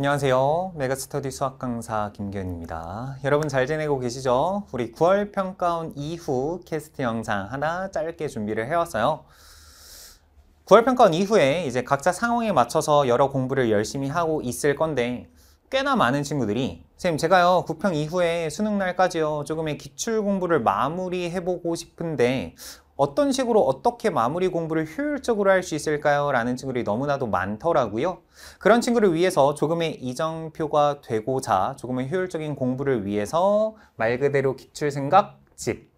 안녕하세요. 메가스터디 수학 강사 김기현입니다. 여러분 잘 지내고 계시죠? 우리 9월 평가원 이후 캐스트 영상 하나 짧게 준비를 해왔어요. 9월 평가원 이후에 이제 각자 상황에 맞춰서 여러 공부를 열심히 하고 있을 건데 꽤나 많은 친구들이 선생님 제가요 구평 이후에 수능 날까지요 조금의 기출 공부를 마무리해보고 싶은데 어떤 식으로 어떻게 마무리 공부를 효율적으로 할 수 있을까요? 라는 친구들이 너무나도 많더라고요. 그런 친구를 위해서 조금의 이정표가 되고자 조금의 효율적인 공부를 위해서 말 그대로 기출생각집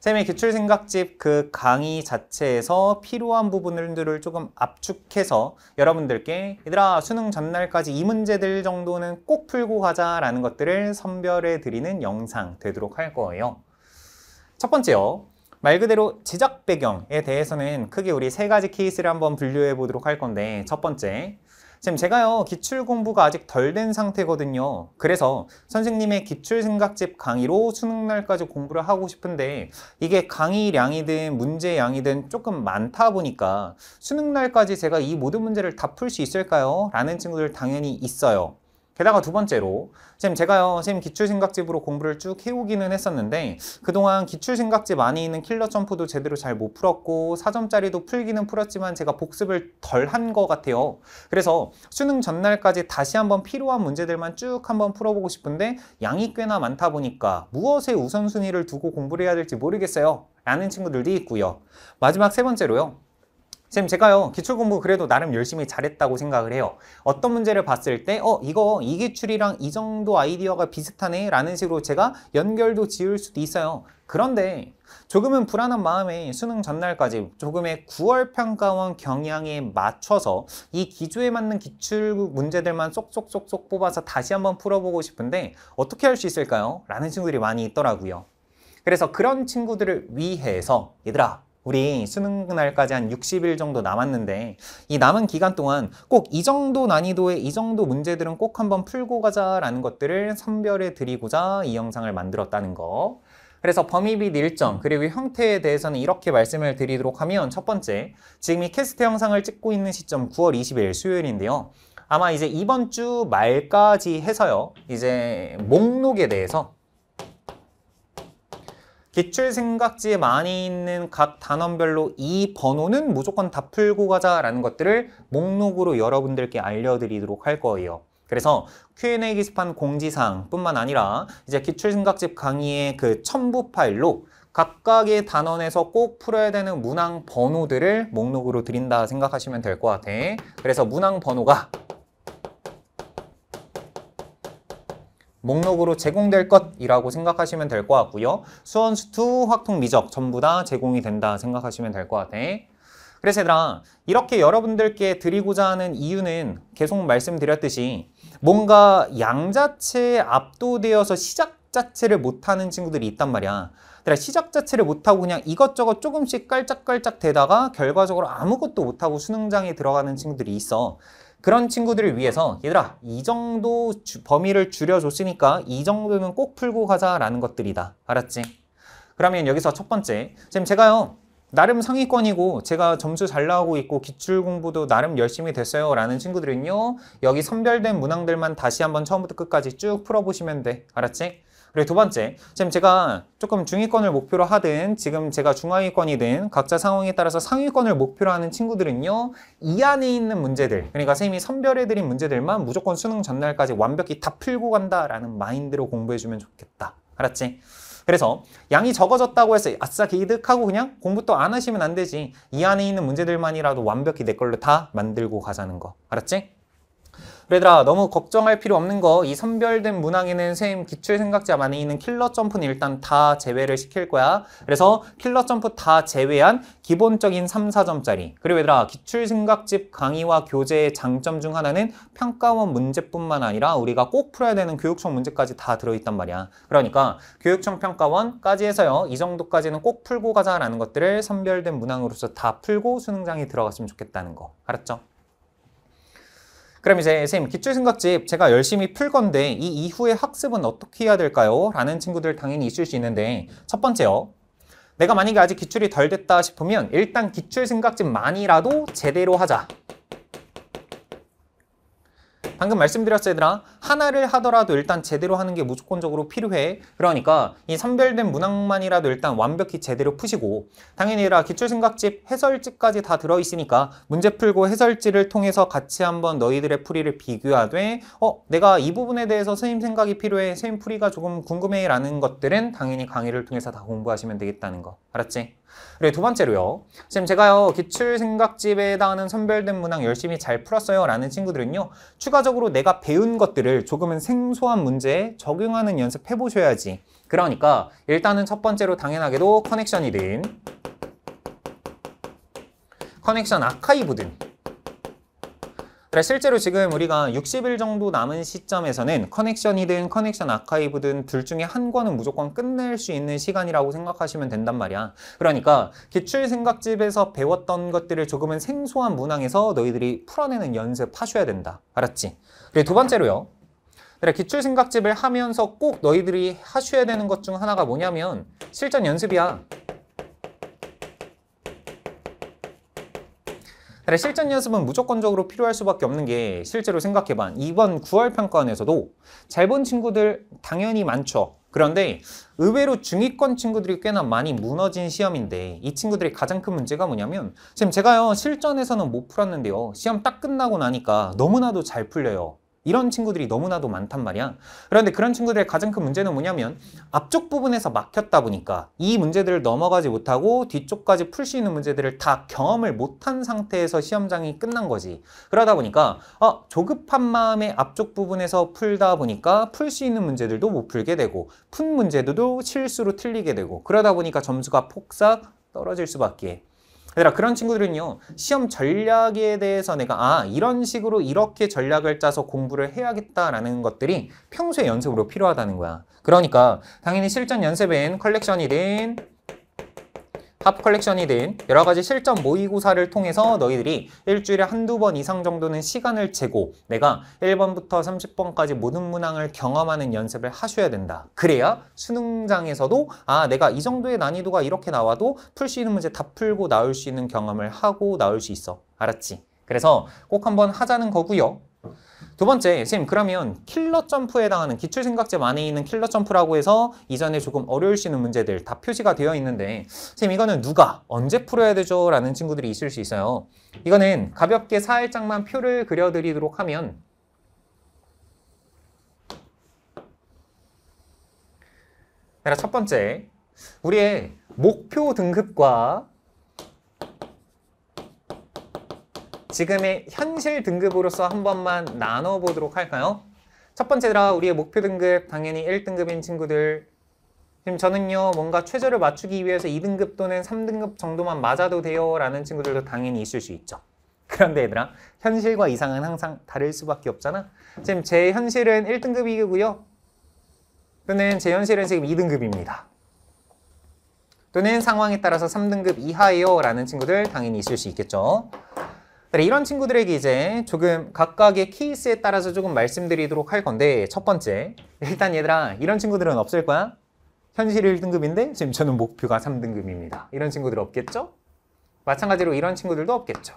쌤의 기출생각집 그 강의 자체에서 필요한 부분들을 조금 압축해서 여러분들께 얘들아 수능 전날까지 이 문제들 정도는 꼭 풀고 가자라는 것들을 선별해 드리는 영상 되도록 할 거예요. 첫 번째요. 말 그대로 제작 배경에 대해서는 크게 우리 세 가지 케이스를 한번 분류해 보도록 할 건데 첫 번째 지금 제가요 기출 공부가 아직 덜 된 상태거든요 그래서 선생님의 기출 생각집 강의로 수능 날까지 공부를 하고 싶은데 이게 강의량이든 문제양이든 조금 많다 보니까 수능 날까지 제가 이 모든 문제를 다 풀 수 있을까요? 라는 친구들 당연히 있어요 게다가 두 번째로 선생님 제가요 선생님 기출생각집으로 공부를 쭉 해오기는 했었는데 그동안 기출생각집 많이 있는 킬러 점프도 제대로 잘 못 풀었고 4점짜리도 풀기는 풀었지만 제가 복습을 덜 한 것 같아요 그래서 수능 전날까지 다시 한번 필요한 문제들만 쭉 한번 풀어보고 싶은데 양이 꽤나 많다 보니까 무엇에 우선순위를 두고 공부를 해야 될지 모르겠어요 라는 친구들도 있고요 마지막 세 번째로요 쌤 제가요 기출공부 그래도 나름 열심히 잘했다고 생각을 해요 어떤 문제를 봤을 때어 이거 이 기출이랑 이 정도 아이디어가 비슷하네 라는 식으로 제가 연결도 지을 수도 있어요 그런데 조금은 불안한 마음에 수능 전날까지 조금의 9월 평가원 경향에 맞춰서 이 기조에 맞는 기출 문제들만 쏙쏙쏙쏙 뽑아서 다시 한번 풀어보고 싶은데 어떻게 할 수 있을까요? 라는 친구들이 많이 있더라고요 그래서 그런 친구들을 위해서 얘들아 우리 수능 날까지 한 60일 정도 남았는데 이 남은 기간 동안 꼭 이 정도 난이도의 이 정도 문제들은 꼭 한번 풀고 가자라는 것들을 선별해 드리고자 이 영상을 만들었다는 거. 그래서 범위빛 일정 그리고 형태에 대해서는 이렇게 말씀을 드리도록 하면 첫 번째 지금 이 캐스트 영상을 찍고 있는 시점 9월 20일 수요일인데요. 아마 이제 이번 주 말까지 해서요. 이제 목록에 대해서 기출생각지에 많이 있는 각 단원별로 이 번호는 무조건 다 풀고 가자라는 것들을 목록으로 여러분들께 알려드리도록 할 거예요. 그래서 Q&A 게시판 공지사항뿐만 아니라 이제 기출생각집 강의의 그 첨부 파일로 각각의 단원에서 꼭 풀어야 되는 문항 번호들을 목록으로 드린다 생각하시면 될 것 같아. 그래서 문항 번호가 목록으로 제공될 것이라고 생각하시면 될 것 같고요. 수원수2, 확통미적 전부 다 제공이 된다 생각하시면 될 것 같아. 그래서 얘들아 이렇게 여러분들께 드리고자 하는 이유는 계속 말씀드렸듯이 뭔가 양 자체에 압도되어서 시작 자체를 못하는 친구들이 있단 말이야. 그러니까 시작 자체를 못하고 그냥 이것저것 조금씩 깔짝깔짝 대다가 결과적으로 아무것도 못하고 수능장에 들어가는 친구들이 있어. 그런 친구들을 위해서 얘들아 이 정도 주, 범위를 줄여줬으니까 이 정도는 꼭 풀고 가자라는 것들이다. 알았지? 그러면 여기서 첫 번째 지금 제가요 나름 상위권이고 제가 점수 잘 나오고 있고 기출 공부도 나름 열심히 됐어요 라는 친구들은요 여기 선별된 문항들만 다시 한번 처음부터 끝까지 쭉 풀어보시면 돼 알았지? 그리고 두 번째, 지금 제가 조금 중위권을 목표로 하든 지금 제가 중하위권이든 각자 상황에 따라서 상위권을 목표로 하는 친구들은요. 이 안에 있는 문제들, 그러니까 선생님이 선별해드린 문제들만 무조건 수능 전날까지 완벽히 다 풀고 간다라는 마인드로 공부해주면 좋겠다. 알았지? 그래서 양이 적어졌다고 해서 아싸 기득하고 그냥 공부 또 안 하시면 안 되지. 이 안에 있는 문제들만이라도 완벽히 내 걸로 다 만들고 가자는 거. 알았지? 그래들아 너무 걱정할 필요 없는 거 이 선별된 문항에는 쌤 기출 생각자 안에 있는 킬러 점프는 일단 다 제외를 시킬 거야 그래서 킬러 점프 다 제외한 기본적인 3, 4점짜리 그리고 얘들아 기출 생각집 강의와 교재의 장점 중 하나는 평가원 문제뿐만 아니라 우리가 꼭 풀어야 되는 교육청 문제까지 다 들어있단 말이야 그러니까 교육청 평가원까지 해서요 이 정도까지는 꼭 풀고 가자라는 것들을 선별된 문항으로서 다 풀고 수능장에 들어갔으면 좋겠다는 거 알았죠? 그럼 이제 선생님 기출생각집 제가 열심히 풀 건데 이 이후에 학습은 어떻게 해야 될까요? 라는 친구들 당연히 있을 수 있는데 첫 번째요. 내가 만약에 아직 기출이 덜 됐다 싶으면 일단 기출생각집만이라도 제대로 하자. 방금 말씀드렸어 얘들아 하나를 하더라도 일단 제대로 하는 게 무조건적으로 필요해. 그러니까 이 선별된 문항만이라도 일단 완벽히 제대로 푸시고 당연히 라 기출생각집 해설집까지 다 들어있으니까 문제 풀고 해설지를 통해서 같이 한번 너희들의 풀이를 비교하되 어 내가 이 부분에 대해서 선생님 생각이 필요해 선생님 풀이가 조금 궁금해 라는 것들은 당연히 강의를 통해서 다 공부하시면 되겠다는 거 알았지? 그래 두 번째로요. 지금 제가요 기출생각집에 해당하는 선별된 문항 열심히 잘 풀었어요 라는 친구들은요 추가적으로 내가 배운 것들을 것들을 조금은 생소한 문제에 적용하는 연습해 보셔야지 그러니까 일단은 첫 번째로 당연하게도 커넥션이든 커넥션 아카이브든 실제로 지금 우리가 60일 정도 남은 시점에서는 커넥션이든 커넥션 아카이브든 둘 중에 한 권은 무조건 끝낼 수 있는 시간이라고 생각하시면 된단 말이야. 그러니까 기출 생각집에서 배웠던 것들을 조금은 생소한 문항에서 너희들이 풀어내는 연습하셔야 된다. 알았지? 그리고 두 번째로요. 그래 기출생각집을 하면서 꼭 너희들이 하셔야 되는 것 중 하나가 뭐냐면 실전 연습이야. 그래 실전 연습은 무조건적으로 필요할 수밖에 없는 게 실제로 생각해봐. 이번 9월 평가원에서도 잘 본 친구들 당연히 많죠. 그런데 의외로 중위권 친구들이 꽤나 많이 무너진 시험인데 이 친구들이 가장 큰 문제가 뭐냐면 지금 제가요 실전에서는 못 풀었는데요 시험 딱 끝나고 나니까 너무나도 잘 풀려요 이런 친구들이 너무나도 많단 말이야. 그런데 그런 친구들의 가장 큰 문제는 뭐냐면 앞쪽 부분에서 막혔다 보니까 이 문제들을 넘어가지 못하고 뒤쪽까지 풀 수 있는 문제들을 다 경험을 못한 상태에서 시험장이 끝난 거지. 그러다 보니까 아, 조급한 마음에 앞쪽 부분에서 풀다 보니까 풀 수 있는 문제들도 못 풀게 되고 푼 문제들도 실수로 틀리게 되고 그러다 보니까 점수가 폭삭 떨어질 수밖에 얘들아 그런 친구들은요 시험 전략에 대해서 내가 아 이런 식으로 이렇게 전략을 짜서 공부를 해야겠다라는 것들이 평소에 연습으로 필요하다는 거야 그러니까 당연히 실전 연습엔 컬렉션이든 탑 컬렉션이 된 여러 가지 실전 모의고사를 통해서 너희들이 일주일에 한두 번 이상 정도는 시간을 재고 내가 1번부터 30번까지 모든 문항을 경험하는 연습을 하셔야 된다. 그래야 수능장에서도 아 내가 이 정도의 난이도가 이렇게 나와도 풀 수 있는 문제 다 풀고 나올 수 있는 경험을 하고 나올 수 있어. 알았지? 그래서 꼭 한번 하자는 거고요. 두 번째, 선생님 그러면 킬러 점프에 해당하는 기출 생각집 안에 있는 킬러 점프라고 해서 이전에 조금 어려울 수 있는 문제들 다 표시가 되어 있는데 선생님 이거는 누가 언제 풀어야 되죠? 라는 친구들이 있을 수 있어요. 이거는 가볍게 살짝만 표를 그려드리도록 하면 첫 번째, 우리의 목표 등급과 지금의 현실 등급으로서 한 번만 나눠보도록 할까요? 첫 번째라 우리의 목표 등급 당연히 1등급인 친구들 지금 저는요 뭔가 최저를 맞추기 위해서 2등급 또는 3등급 정도만 맞아도 돼요 라는 친구들도 당연히 있을 수 있죠 그런데 얘들아 현실과 이상은 항상 다를 수밖에 없잖아 지금 제 현실은 1등급이고요 또는 제 현실은 지금 2등급입니다 또는 상황에 따라서 3등급 이하예요 라는 친구들 당연히 있을 수 있겠죠 네, 이런 친구들에게 이제 조금 각각의 케이스에 따라서 조금 말씀드리도록 할 건데 첫 번째 일단 얘들아 이런 친구들은 없을 거야 현실 1등급인데 지금 저는 목표가 3등급입니다 이런 친구들 없겠죠? 마찬가지로 이런 친구들도 없겠죠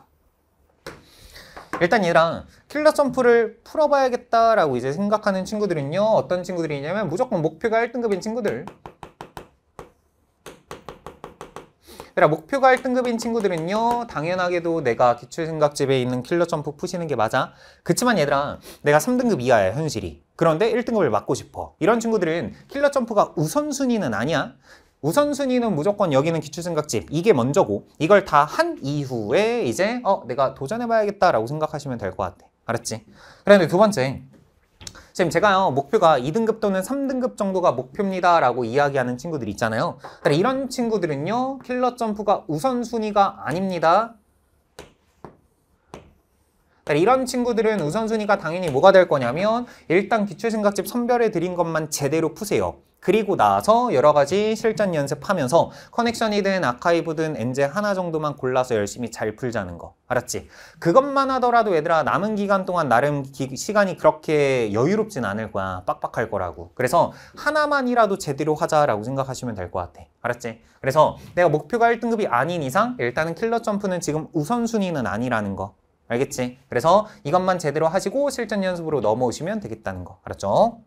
일단 얘랑 킬러 점프를 풀어봐야겠다라고 이제 생각하는 친구들은요 어떤 친구들이냐면 무조건 목표가 1등급인 친구들 그러나 목표가 1등급인 친구들은요 당연하게도 내가 기출생각집에 있는 킬러 점프 푸시는 게 맞아 그치만 얘들아 내가 3등급 이하야 현실이 그런데 1등급을 맞고 싶어 이런 친구들은 킬러 점프가 우선순위는 아니야 우선순위는 무조건 여기는 기출생각집 이게 먼저고 이걸 다 한 이후에 이제 어 내가 도전해봐야겠다라고 생각하시면 될 것 같아 알았지? 그런데 두 번째 지금 제가요 목표가 2등급 또는 3등급 정도가 목표입니다 라고 이야기하는 친구들 있잖아요 이런 친구들은요 킬러 점프가 우선순위가 아닙니다 이런 친구들은 우선순위가 당연히 뭐가 될 거냐면 일단 기출생각집 선별해 드린 것만 제대로 푸세요 그리고 나서 여러 가지 실전 연습하면서 커넥션이든 아카이브든 엔제 하나 정도만 골라서 열심히 잘 풀자는 거 알았지? 그것만 하더라도 얘들아 남은 기간 동안 나름 기, 시간이 그렇게 여유롭진 않을 거야 빡빡할 거라고 그래서 하나만이라도 제대로 하자라고 생각하시면 될 것 같아 알았지? 그래서 내가 목표가 1등급이 아닌 이상 일단은 킬러 점프는 지금 우선순위는 아니라는 거 알겠지? 그래서 이것만 제대로 하시고 실전 연습으로 넘어오시면 되겠다는 거 알았죠?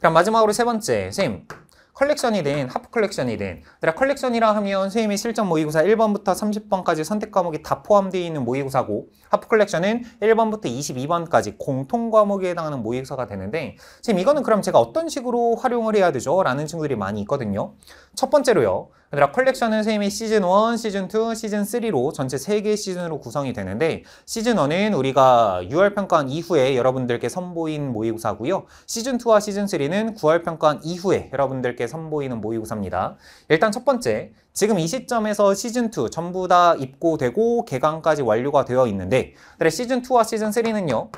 그럼 마지막으로 세 번째, 선생님. 컬렉션이든 하프 컬렉션이든 내가 컬렉션이라 하면 선생님이 실전 모의고사 1번부터 30번까지 선택 과목이 다 포함되어 있는 모의고사고 하프 컬렉션은 1번부터 22번까지 공통 과목에 해당하는 모의고사가 되는데 선생님 이거는 그럼 제가 어떤 식으로 활용을 해야 되죠? 라는 친구들이 많이 있거든요. 첫 번째로요. 얘들아 컬렉션은 쌤이 시즌 1, 시즌 2, 시즌 3로 전체 3개의 시즌으로 구성이 되는데 시즌 1은 우리가 6월 평가원 이후에 여러분들께 선보인 모의고사고요. 시즌 2와 시즌 3는 9월 평가원 이후에 여러분들께 선보이는 모의고사입니다. 일단 첫 번째, 지금 이 시점에서 시즌2 전부 다 입고되고 개강까지 완료가 되어 있는데 시즌2와 시즌3는요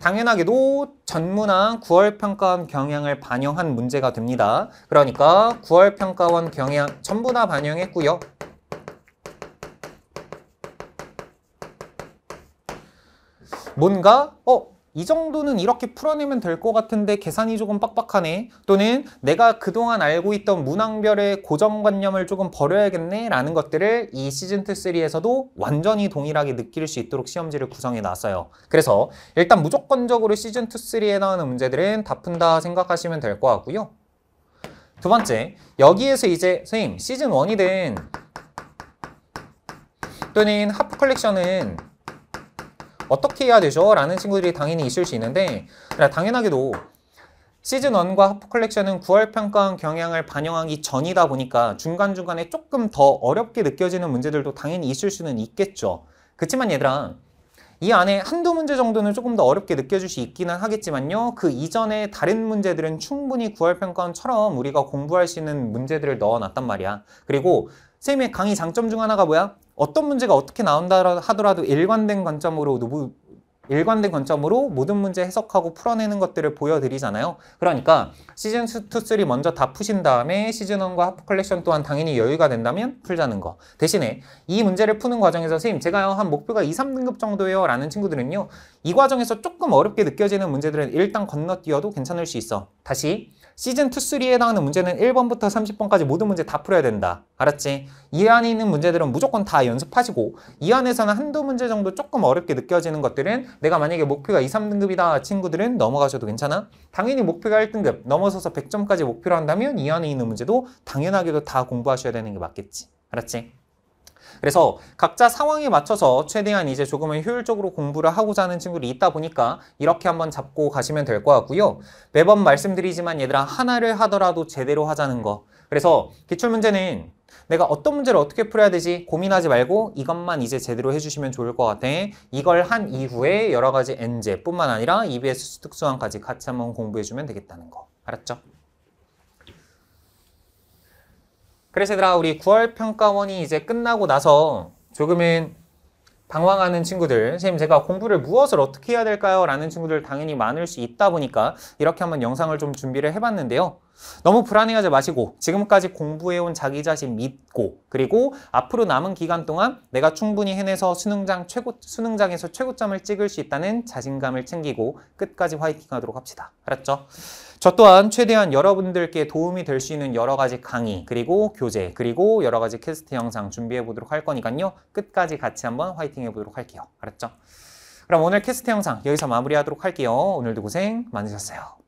당연하게도 전문항 9월 평가원 경향을 반영한 문제가 됩니다. 그러니까 9월 평가원 경향 전부 다 반영했고요. 뭔가 어이 정도는 이렇게 풀어내면 될 것 같은데 계산이 조금 빡빡하네 또는 내가 그동안 알고 있던 문항별의 고정관념을 조금 버려야겠네 라는 것들을 이 시즌2-3에서도 완전히 동일하게 느낄 수 있도록 시험지를 구성해 놨어요 그래서 일단 무조건적으로 시즌2-3에 나오는 문제들은 다 푼다 생각하시면 될 것 같고요 두 번째, 여기에서 이제 선생님 시즌1이든 또는 하프 컬렉션은 어떻게 해야 되죠? 라는 친구들이 당연히 있을 수 있는데 당연하게도 시즌 1과 하프 컬렉션은 9월 평가원 경향을 반영하기 전이다 보니까 중간중간에 조금 더 어렵게 느껴지는 문제들도 당연히 있을 수는 있겠죠. 그렇지만 얘들아 이 안에 한두 문제 정도는 조금 더 어렵게 느껴질 수 있기는 하겠지만요. 그 이전에 다른 문제들은 충분히 9월 평가원처럼 우리가 공부할 수 있는 문제들을 넣어놨단 말이야. 그리고 쌤의 강의 장점 중 하나가 뭐야? 어떤 문제가 어떻게 나온다 하더라도 일관된 관점으로 노부, 일관된 관점으로 모든 문제 해석하고 풀어내는 것들을 보여드리잖아요. 그러니까 시즌 2, 3 먼저 다 푸신 다음에 시즌 1과 하프 컬렉션 또한 당연히 여유가 된다면 풀자는 거. 대신에 이 문제를 푸는 과정에서 선생님 제가 한 목표가 2, 3등급 정도예요 라는 친구들은요. 이 과정에서 조금 어렵게 느껴지는 문제들은 일단 건너뛰어도 괜찮을 수 있어. 다시 시즌 2, 3에 해당하는 문제는 1번부터 30번까지 모든 문제 다 풀어야 된다. 알았지? 이 안에 있는 문제들은 무조건 다 연습하시고 이 안에서는 한두 문제 정도 조금 어렵게 느껴지는 것들은 내가 만약에 목표가 2, 3등급이다 친구들은 넘어가셔도 괜찮아. 당연히 목표가 1등급 넘어서서 100점까지 목표로 한다면 이 안에 있는 문제도 당연하게도 다 공부하셔야 되는 게 맞겠지. 알았지? 그래서 각자 상황에 맞춰서 최대한 이제 조금은 효율적으로 공부를 하고자 하는 친구들이 있다 보니까 이렇게 한번 잡고 가시면 될 것 같고요. 매번 말씀드리지만 얘들아 하나를 하더라도 제대로 하자는 거. 그래서 기출문제는 내가 어떤 문제를 어떻게 풀어야 되지 고민하지 말고 이것만 이제 제대로 해주시면 좋을 것 같아. 이걸 한 이후에 여러 가지 엔제뿐만 아니라 EBS 특수항까지 같이 한번 공부해주면 되겠다는 거. 알았죠? 그래서 얘들아 우리 9월 평가원이 이제 끝나고 나서 조금은 방황하는 친구들 선생님 제가 공부를 무엇을 어떻게 해야 될까요? 라는 친구들 당연히 많을 수 있다 보니까 이렇게 한번 영상을 좀 준비를 해봤는데요. 너무 불안해하지 마시고 지금까지 공부해온 자기 자신 믿고 그리고 앞으로 남은 기간 동안 내가 충분히 해내서 수능장 최고, 수능장에서 최고점을 찍을 수 있다는 자신감을 챙기고 끝까지 화이팅 하도록 합시다. 알았죠? 저 또한 최대한 여러분들께 도움이 될 수 있는 여러 가지 강의 그리고 교재 그리고 여러 가지 캐스트 영상 준비해 보도록 할 거니까요. 끝까지 같이 한번 화이팅 해 보도록 할게요. 알았죠? 그럼 오늘 캐스트 영상 여기서 마무리하도록 할게요. 오늘도 고생 많으셨어요.